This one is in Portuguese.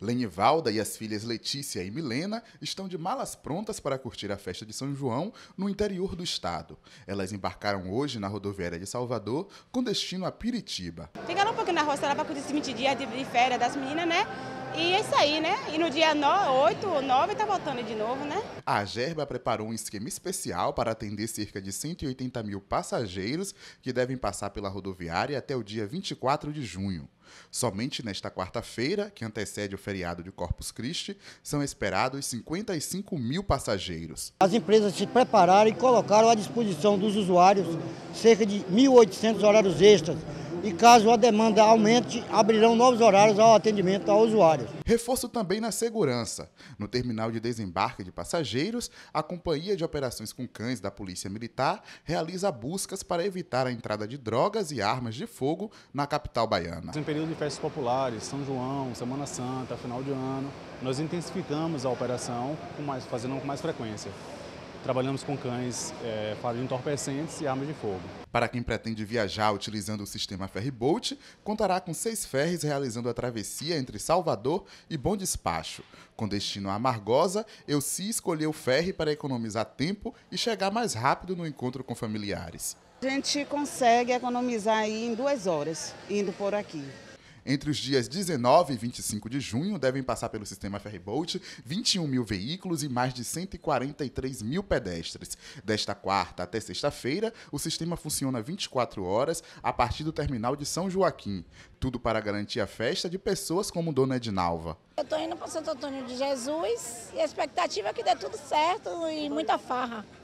Lenivalda e as filhas Letícia e Milena estão de malas prontas para curtir a festa de São João no interior do estado. Elas embarcaram hoje na rodoviária de Salvador com destino a Piritiba. Ficaram um pouquinho na roça lá para curtir esse dia de férias das meninas, né? E é isso aí, né? E no dia 8 ou 9 tá voltando de novo, né? A Gerba preparou um esquema especial para atender cerca de 180 mil passageiros que devem passar pela rodoviária até o dia 24 de junho. Somente nesta quarta-feira, que antecede o feriado de Corpus Christi, são esperados 55 mil passageiros. As empresas se prepararam e colocaram à disposição dos usuários cerca de 1.800 horários extras e caso a demanda aumente, abrirão novos horários ao atendimento ao usuário. Reforço também na segurança. No terminal de desembarque de passageiros, a Companhia de Operações com Cães da Polícia Militar realiza buscas para evitar a entrada de drogas e armas de fogo na capital baiana. Em período de festas populares, São João, Semana Santa, final de ano, nós intensificamos a operação, com mais, fazendo com mais frequência. Trabalhamos com cães, é, farinha entorpecentes e armas de fogo. Para quem pretende viajar utilizando o sistema Ferryboat, contará com seis ferries realizando a travessia entre Salvador e Bom Despacho. Com destino a Margosa, se escolheu o ferry para economizar tempo e chegar mais rápido no encontro com familiares. A gente consegue economizar aí em duas horas indo por aqui. Entre os dias 19 e 25 de junho, devem passar pelo sistema Ferryboat 21 mil veículos e mais de 143 mil pedestres. Desta quarta até sexta-feira, o sistema funciona 24 horas a partir do terminal de São Joaquim. Tudo para garantir a festa de pessoas como Dona Ednalva. Eu estou indo para Santo Antônio de Jesus e a expectativa é que dê tudo certo e muita farra.